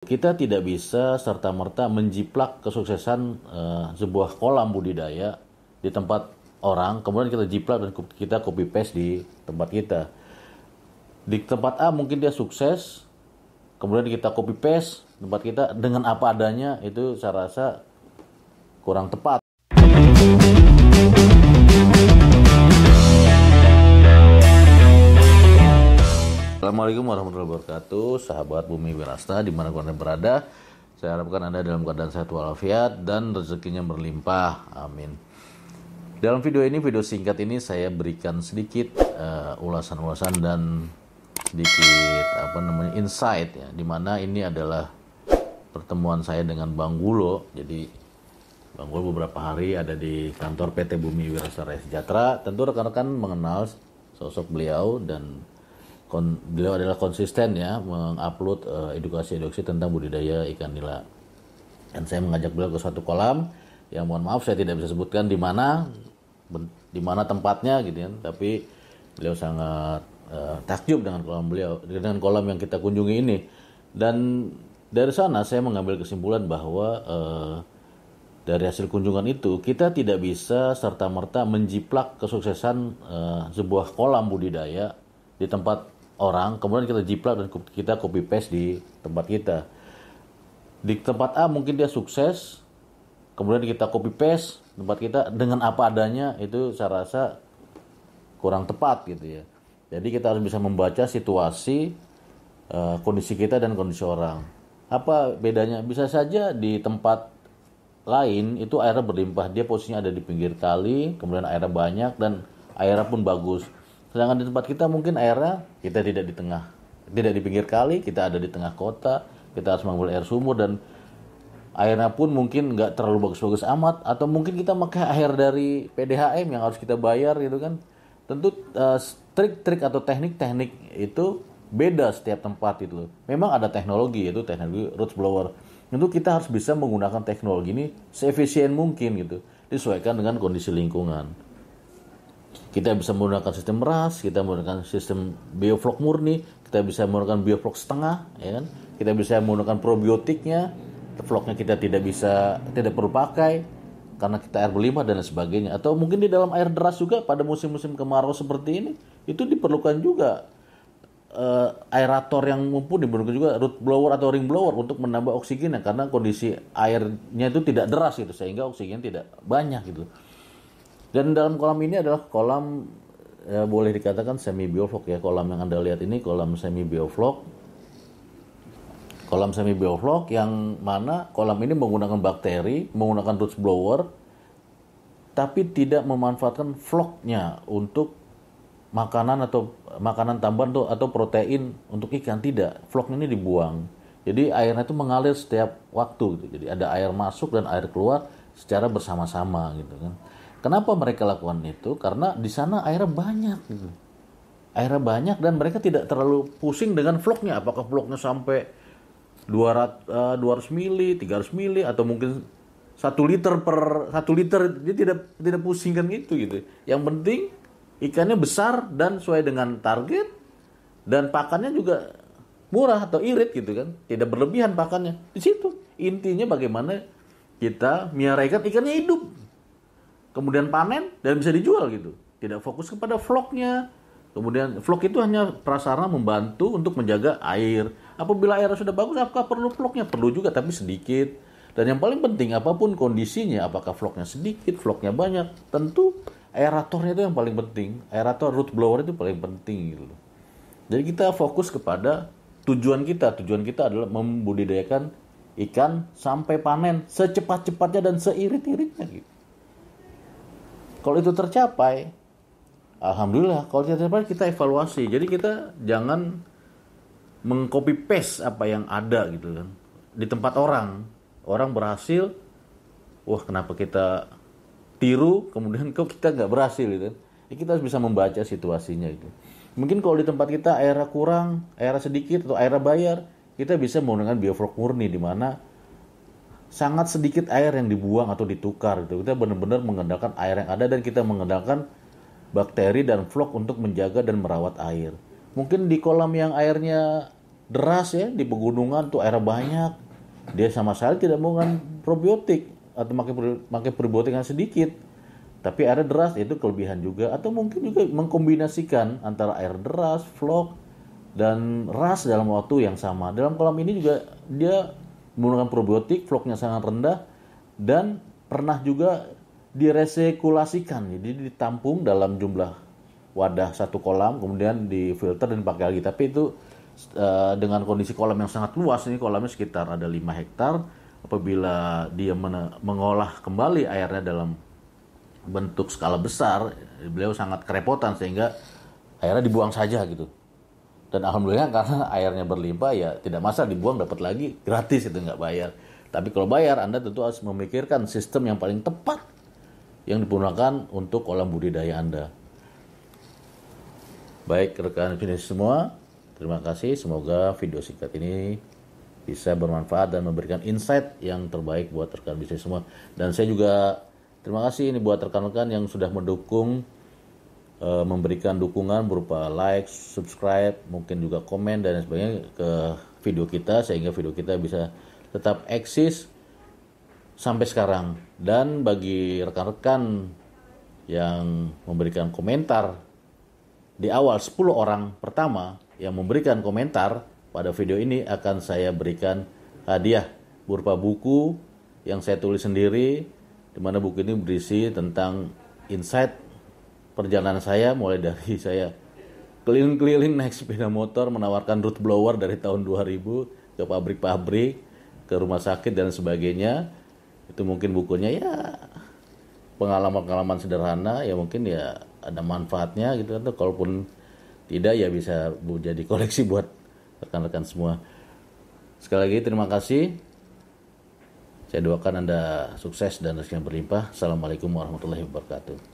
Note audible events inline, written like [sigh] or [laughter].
Kita tidak bisa serta-merta menjiplak kesuksesan uh, sebuah kolam budidaya di tempat orang, kemudian kita jiplak dan kita copy paste di tempat kita. Di tempat A mungkin dia sukses, kemudian kita copy paste tempat kita dengan apa adanya itu saya rasa kurang tepat. Assalamualaikum warahmatullahi wabarakatuh Sahabat Bumi Wirasta di mana kalian berada Saya harapkan Anda dalam keadaan sehat walafiat Dan rezekinya berlimpah Amin Dalam video ini, video singkat ini Saya berikan sedikit ulasan eh, ulasan-ulasan dan Sedikit apa namanya insight ya Dimana ini adalah pertemuan saya dengan Bang Gulo Jadi Bang Gulo beberapa hari ada di kantor PT Bumi Wirasta Raya Sejahtera Tentu rekan-rekan mengenal sosok beliau dan kon, beliau adalah konsisten ya mengupload uh, edukasi-edukasi tentang budidaya ikan nila. Dan saya mengajak beliau ke suatu kolam yang mohon maaf saya tidak bisa sebutkan di mana di mana tempatnya gitu kan, ya. tapi beliau sangat uh, takjub dengan kolam beliau dengan kolam yang kita kunjungi ini. Dan dari sana saya mengambil kesimpulan bahwa uh, dari hasil kunjungan itu kita tidak bisa serta merta menjiplak kesuksesan uh, sebuah kolam budidaya di tempat orang, kemudian kita jiplak dan kita copy paste di tempat kita. Di tempat A mungkin dia sukses, kemudian kita copy paste tempat kita dengan apa adanya itu saya rasa kurang tepat gitu ya. Jadi kita harus bisa membaca situasi, uh, kondisi kita dan kondisi orang. Apa bedanya? Bisa saja di tempat lain itu airnya berlimpah, dia posisinya ada di pinggir kali, kemudian airnya banyak dan airnya pun bagus Sedangkan di tempat kita mungkin airnya kita tidak di tengah, tidak di pinggir kali, kita ada di tengah kota, kita harus mengambil air sumur dan airnya pun mungkin nggak terlalu bagus-bagus amat atau mungkin kita pakai air dari PDHM yang harus kita bayar gitu kan. Tentu uh, trik-trik atau teknik-teknik itu beda setiap tempat itu. Memang ada teknologi yaitu teknologi roots blower. tentu kita harus bisa menggunakan teknologi ini seefisien mungkin gitu, disesuaikan dengan kondisi lingkungan kita bisa menggunakan sistem ras, kita menggunakan sistem bioflok murni, kita bisa menggunakan bioflok setengah, ya kan? Kita bisa menggunakan probiotiknya, floknya kita tidak bisa tidak perlu pakai karena kita air berlima dan sebagainya atau mungkin di dalam air deras juga pada musim-musim kemarau seperti ini itu diperlukan juga uh, aerator yang mumpuni diperlukan juga root blower atau ring blower untuk menambah oksigennya karena kondisi airnya itu tidak deras gitu sehingga oksigen tidak banyak gitu. Dan dalam kolam ini adalah kolam ya boleh dikatakan semi bioflok ya. Kolam yang Anda lihat ini kolam semi bioflok. Kolam semi bioflok yang mana kolam ini menggunakan bakteri, menggunakan roots blower tapi tidak memanfaatkan floknya untuk makanan atau makanan tambahan tuh, atau protein untuk ikan tidak vlog ini dibuang jadi airnya itu mengalir setiap waktu gitu. jadi ada air masuk dan air keluar secara bersama-sama gitu kan Kenapa mereka lakukan itu? Karena di sana airnya banyak gitu. Airnya banyak dan mereka tidak terlalu pusing dengan vlognya. Apakah vlognya sampai 200, uh, 200 mili, 300 mili, atau mungkin 1 liter per 1 liter dia tidak tidak pusingkan itu gitu. Yang penting ikannya besar dan sesuai dengan target dan pakannya juga murah atau irit gitu kan. Tidak berlebihan pakannya. Di situ intinya bagaimana kita miara ikan ikannya hidup kemudian panen dan bisa dijual gitu. Tidak fokus kepada vlognya. Kemudian vlog itu hanya prasarana membantu untuk menjaga air. Apabila airnya sudah bagus, apakah perlu vlognya? Perlu juga, tapi sedikit. Dan yang paling penting, apapun kondisinya, apakah vlognya sedikit, vlognya banyak, tentu aeratornya itu yang paling penting. Aerator root blower itu paling penting gitu Jadi kita fokus kepada tujuan kita. Tujuan kita adalah membudidayakan ikan sampai panen secepat-cepatnya dan seirit-iritnya gitu. Kalau itu tercapai, alhamdulillah. Kalau tidak tercapai kita evaluasi. Jadi kita jangan mengcopy paste apa yang ada gitu kan. Di tempat orang, orang berhasil, wah kenapa kita tiru kemudian kok kita nggak berhasil gitu. Ya, kita harus bisa membaca situasinya itu. Mungkin kalau di tempat kita airnya kurang, airnya sedikit atau airnya bayar, kita bisa menggunakan biofrog murni di mana sangat sedikit air yang dibuang atau ditukar gitu. Kita benar-benar mengandalkan air yang ada dan kita mengandalkan bakteri dan vlog untuk menjaga dan merawat air. Mungkin di kolam yang airnya deras ya, di pegunungan tuh air banyak, dia sama sekali tidak mau menggunakan probiotik atau pakai pakai probiotik yang sedikit. Tapi air deras itu kelebihan juga atau mungkin juga mengkombinasikan antara air deras, vlog dan ras dalam waktu yang sama. Dalam kolam ini juga dia menggunakan probiotik, vlognya sangat rendah, dan pernah juga diresekulasikan, jadi ditampung dalam jumlah wadah satu kolam, kemudian difilter dan dipakai lagi. Tapi itu uh, dengan kondisi kolam yang sangat luas, ini kolamnya sekitar ada 5 hektar. Apabila dia men- mengolah kembali airnya dalam bentuk skala besar, beliau sangat kerepotan sehingga airnya dibuang saja gitu dan alhamdulillah karena airnya berlimpah ya tidak masalah dibuang dapat lagi gratis itu nggak bayar tapi kalau bayar anda tentu harus memikirkan sistem yang paling tepat yang digunakan untuk kolam budidaya anda baik rekan ini semua terima kasih semoga video singkat ini bisa bermanfaat dan memberikan insight yang terbaik buat rekan bisnis semua dan saya juga terima kasih ini buat rekan-rekan yang sudah mendukung uh, memberikan dukungan berupa like, subscribe, mungkin juga komen dan sebagainya ke video kita sehingga video kita bisa tetap eksis sampai sekarang. Dan bagi rekan-rekan yang memberikan komentar di awal 10 orang pertama yang memberikan komentar pada video ini akan saya berikan hadiah berupa buku yang saya tulis sendiri di mana buku ini berisi tentang insight perjalanan saya mulai dari [laughs] saya keliling-keliling naik sepeda motor menawarkan root blower dari tahun 2000 ke pabrik-pabrik, ke rumah sakit dan sebagainya. Itu mungkin bukunya ya pengalaman-pengalaman sederhana ya mungkin ya ada manfaatnya gitu kan. Kalaupun tidak ya bisa jadi koleksi buat rekan-rekan semua. Sekali lagi terima kasih. Saya doakan Anda sukses dan rezeki yang berlimpah. Assalamualaikum warahmatullahi wabarakatuh.